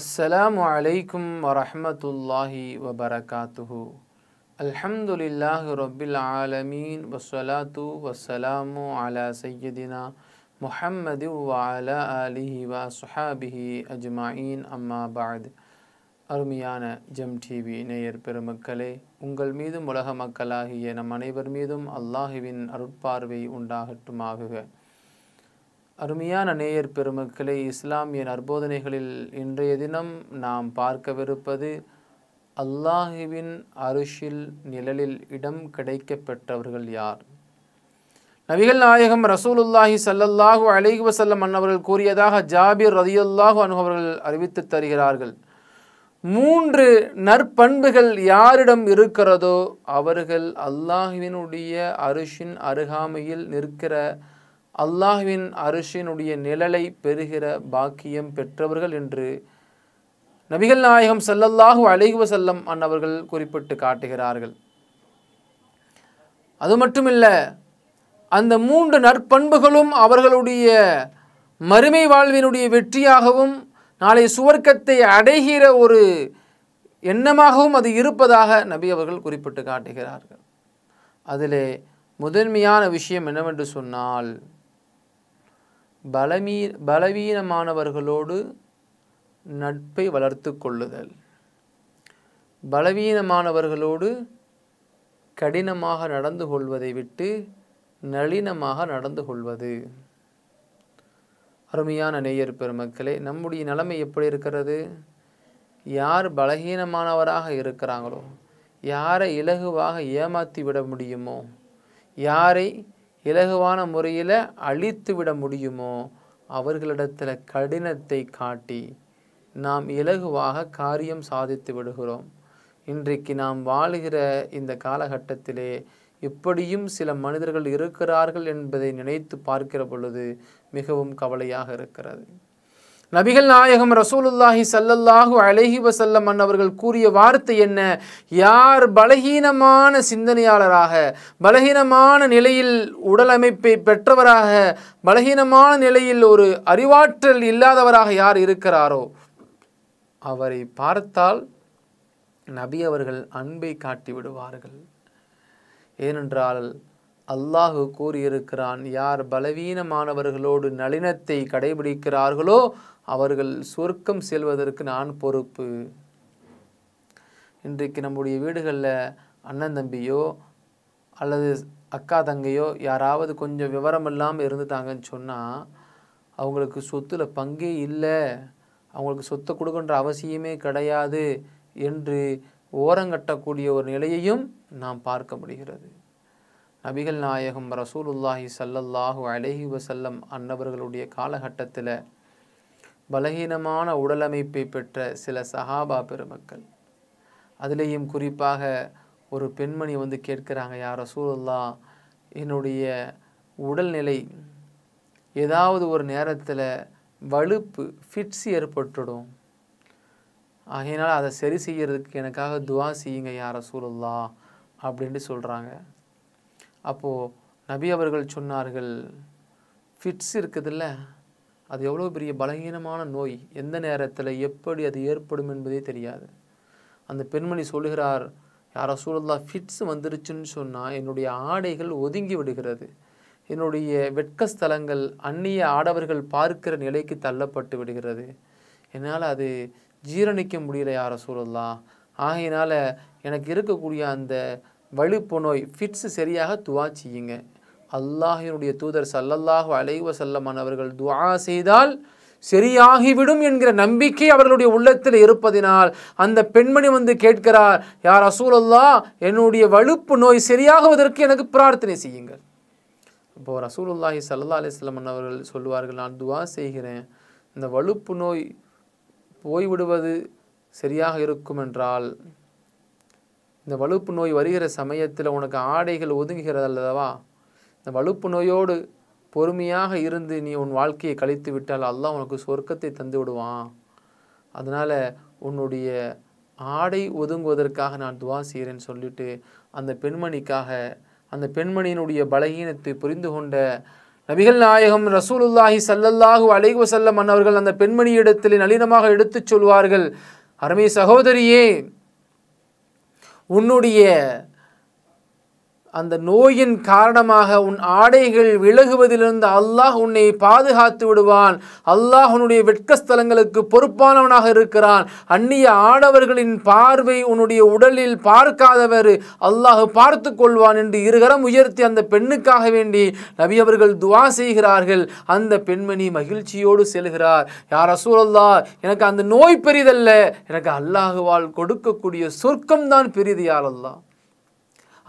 السلام عليكم ورحمة الله وبركاته الحمد لله رب العالمين والصلاة والسلام على سيدنا محمد وعلى آله وصحابه أجمعين أما بعد أرميانا جم تي بي அருமையான GeM TV நேயர் பெருமக்களே உங்கள் மீதும் உலக மக்களாகிய الله بن عرد پاروي அருட்பார்வை உண்டாகட்டுமாகுக அருமையான நேயர் பெருமக்களை இஸ்லாமிய நற்போதனைகளில் இன்றைய தினம் நாம் பார்க்கவிருப்பது அல்லாஹுவின் அருஷில் நிழலில் இடம் கிடைக்கப்பெற்றவர்கள் யார் நபிகள் நாயகம் ரசூலுல்லாஹி சல்லல்லாஹு அலைஹி வசல்லம் அன்னவர்கள் கூறியதாக ஜாபிர் ரதியுல்லாஹு அவர்கள் அறிவித்து தருகிறார்கள் மூன்று நற்பண்புகள் யாரிடம் இருக்கிறதோ அவர்கள் அல்லாஹுவினுடைய அருஷின் அருகாமையில் நிற்கிற அல்லாஹ்வின் அரிசினுடைய நிழலை பெறுகிற பாக்கியம் பெற்றவர்கள் என்று நபிகள் நாயகம் செல்லல்லாக அழைகுவ செல்லம் அன்னவர்கள் குறிப்பிட்டு காட்டுகிறார்கள் அது மட்டுமில்லை அந்த மூன்று நற்பண்புகளும் அவர்களுடைய மறுமை வாழ்வினுடைய வெற்றியாகவும் நாளை சுவர்க்கத்தை அடைகிற ஒரு எண்ணமாகவும் அது இருப்பதாக நபி அவர்கள் குறிப்பிட்டு காட்டுகிறார்கள் அதிலே முதன்மையான விஷயம் என்னவென்று சொன்னால் பலமீ பலவீனமானவர்களோடு நட்பை வளர்த்து கொள்ளுதல் பலவீனமானவர்களோடு கடினமாக நடந்து கொள்வதை விட்டு நளினமாக நடந்து கொள்வது அருமையான நேயர் பெருமக்களே நம்முடைய நிலைமை எப்படி இருக்கிறது யார் பலகீனமானவராக இருக்கிறாங்களோ யாரை இலகுவாக ஏமாற்றி விட முடியுமோ யாரை இலகுவான முறையில் அழித்து விட முடியுமோ அவர்களிடத்தில் கடினத்தை காட்டி நாம் இலகுவாக காரியம் சாதித்து விடுகிறோம் இன்றைக்கு நாம் வாழுகிற இந்த காலகட்டத்திலே இப்படியும் சில மனிதர்கள் இருக்கிறார்கள் என்பதை நினைத்து பார்க்கிற பொழுது மிகவும் கவலையாக இருக்கிறது நபிகள் நாயகம் ரசூலுல்லாஹி சல்லல்லாஹு அலஹி வசல்லம் அவர்கள் கூறிய வார்த்தை என்ன யார் பலகீனமான சிந்தனையாளராக பலகீனமான நிலையில் உடலமைப்பை பெற்றவராக பலகீனமான நிலையில் ஒரு அறிவாற்றல் இல்லாதவராக யார் இருக்கிறாரோ அவரை பார்த்தால் நபி அவர்கள் அன்பை காட்டி விடுவார்கள் ஏனென்றால் அல்லாஹு கூறியிருக்கிறான் யார் பலவீனமானவர்களோடு நளினத்தை கடைபிடிக்கிறார்களோ அவர்கள் சொர்க்கம் செல்வதற்கு நான் பொறுப்பு இன்றைக்கு நம்முடைய வீடுகளில் அண்ணன் தம்பியோ அல்லது அக்கா தங்கையோ யாராவது கொஞ்சம் விவரம் இல்லாமல் இருந்துட்டாங்கன்னு சொன்னால் அவங்களுக்கு சொத்தில் பங்கே இல்லை அவங்களுக்கு சொத்தை கொடுக்கின்ற அவசியமே கிடையாது என்று ஓரங்கட்டக்கூடிய ஒரு நிலையையும் நாம் பார்க்க முடிகிறது நபிகள் நாயகம் ரசூலுல்லாஹி சல்லல்லாஹு அலஹி வசல்லம் அன்னவர்களுடைய காலகட்டத்தில் பலகீனமான உடலமைப்பை பெற்ற சில சஹாபா பெருமக்கள் அதுலேயும் குறிப்பாக ஒரு பெண்மணி வந்து கேட்குறாங்க யார் ரசூலுல்லா என்னுடைய உடல்நிலை ஏதாவது ஒரு நேரத்தில் வலுப்பு ஃபிட்ஸ் ஏற்பட்டுடும் ஆகையினால் அதை சரி செய்கிறதுக்கு எனக்காக துவா செய்யுங்க யார் ரசூலுல்லா அப்படின்ட்டு சொல்கிறாங்க அப்போது நபி அவர்கள் சொன்னார்கள் ஃபிட்ஸ் இருக்குதுல்ல அது எவ்வளோ பெரிய பலகீனமான நோய் எந்த நேரத்தில் எப்படி அது ஏற்படும் என்பதே தெரியாது அந்த பெண்மணி சொல்கிறார் யாரோ சூழல்லா ஃபிட்ஸ் வந்துருச்சுன்னு சொன்னால் என்னுடைய ஆடைகள் ஒதுங்கி விடுகிறது என்னுடைய வெட்கஸ்தலங்கள் அந்நிய ஆடவர்கள் பார்க்கிற நிலைக்கு தள்ளப்பட்டு விடுகிறது என்னால் அது ஜீரணிக்க முடியல யார சூழல்லா ஆகையினால் எனக்கு இருக்கக்கூடிய அந்த வலுப்பு நோய் ஃபிட்ஸு சரியாக துவா செய்யுங்க அல்லாஹினுடைய தூதர் சல்லல்லாஹு அலைவ செல்லமான் அவர்கள் துவா செய்தால் சரியாகிவிடும் என்கிற நம்பிக்கை அவர்களுடைய உள்ளத்தில் இருப்பதினால் அந்த பெண்மணி வந்து கேட்கிறார் யார் ரசூலல்லா என்னுடைய வலுப்பு நோய் சரியாகுவதற்கு எனக்கு பிரார்த்தனை செய்யுங்கள் இப்போது ரசூலுல்லாஹி சல்லா அலிஸ்லமன் அவர்கள் சொல்லுவார்கள் நான் துவா செய்கிறேன் இந்த வலுப்பு நோய் போய்விடுவது சரியாக இருக்கும் என்றால் இந்த வலுப்பு நோய் வருகிற சமயத்தில் உனக்கு ஆடைகள் ஒதுங்குகிறது அல்லதவா இந்த வலுப்பு நோயோடு பொறுமையாக இருந்து நீ உன் வாழ்க்கையை கழித்து விட்டால் அல்லாஹ் உனக்கு சொர்க்கத்தை தந்து விடுவான் அதனால் உன்னுடைய ஆடை ஒதுங்குவதற்காக நான் துவா செய்கிறேன் சொல்லிட்டு அந்த பெண்மணிக்காக அந்த பெண்மணியினுடைய பலகீனத்தை புரிந்து கொண்ட நபிகள் நாயகம் ரசூலுல்லாஹி சல்லல்லாஹு அலைவசல்லம் அன்னவர்கள் அந்த பெண்மணியிடத்தில் நளினமாக எடுத்துச் சொல்வார்கள் அருமை சகோதரியே உன்னுடைய அந்த நோயின் காரணமாக உன் ஆடைகள் விலகுவதிலிருந்து அல்லாஹ் உன்னை பாதுகாத்து விடுவான் அல்லாஹ் உன்னுடைய வெட்கஸ்தலங்களுக்கு பொறுப்பானவனாக இருக்கிறான் அந்நிய ஆடவர்களின் பார்வை உன்னுடைய உடலில் பார்க்காதவர் அல்லாஹ் பார்த்து கொள்வான் என்று இருகரம் உயர்த்தி அந்த பெண்ணுக்காக வேண்டி நபி அவர்கள் துவா செய்கிறார்கள் அந்த பெண்மணி மகிழ்ச்சியோடு செல்கிறார் யார் அசூரல்லா எனக்கு அந்த நோய் பெரிதல்ல எனக்கு அல்லாஹுவால் கொடுக்கக்கூடிய சொர்க்கம்தான் பெரிது யார் அல்லாஹ்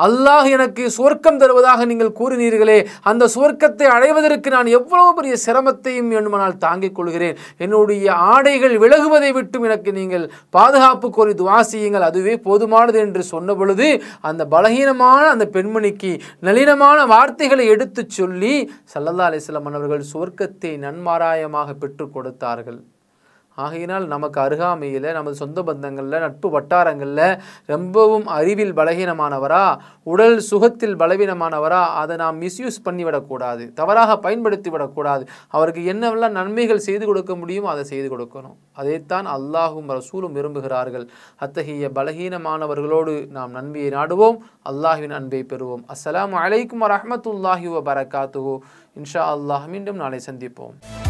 அல்லாஹ் எனக்கு சுவர்க்கம் தருவதாக நீங்கள் கூறினீர்களே அந்த சுவர்க்கத்தை அடைவதற்கு நான் எவ்வளவு பெரிய சிரமத்தையும் வேண்டுமானால் தாங்கிக் கொள்கிறேன் என்னுடைய ஆடைகள் விலகுவதை விட்டும் எனக்கு நீங்கள் பாதுகாப்பு கோரி துவா செய்யுங்கள் அதுவே போதுமானது என்று சொன்ன பொழுது அந்த பலகீனமான அந்த பெண்மணிக்கு நளினமான வார்த்தைகளை எடுத்து சொல்லி சல்லல்லா அலிஸ்லாம் அவர்கள் சுவர்க்கத்தை நன்மாராயமாக பெற்றுக் கொடுத்தார்கள் ஆகையினால் நமக்கு அருகாமையில் நமது சொந்த பந்தங்களில் நட்பு வட்டாரங்களில் ரொம்பவும் அறிவில் பலகீனமானவரா உடல் சுகத்தில் பலவீனமானவரா அதை நாம் மிஸ்யூஸ் பண்ணிவிடக்கூடாது தவறாக பயன்படுத்தி விடக்கூடாது அவருக்கு என்னவெல்லாம் நன்மைகள் செய்து கொடுக்க முடியுமோ அதை செய்து கொடுக்கணும் அதைத்தான் அல்லாஹும் ரசூலும் விரும்புகிறார்கள் அத்தகைய பலகீனமானவர்களோடு நாம் நன்மையை நாடுவோம் அல்லாஹின் அன்பை பெறுவோம் அஸ்லாம் அலைக்கும் வரமத்துல்லாஹி வபரகாத்துஹூ இன்ஷா அல்லாஹ் மீண்டும் நாளை சந்திப்போம்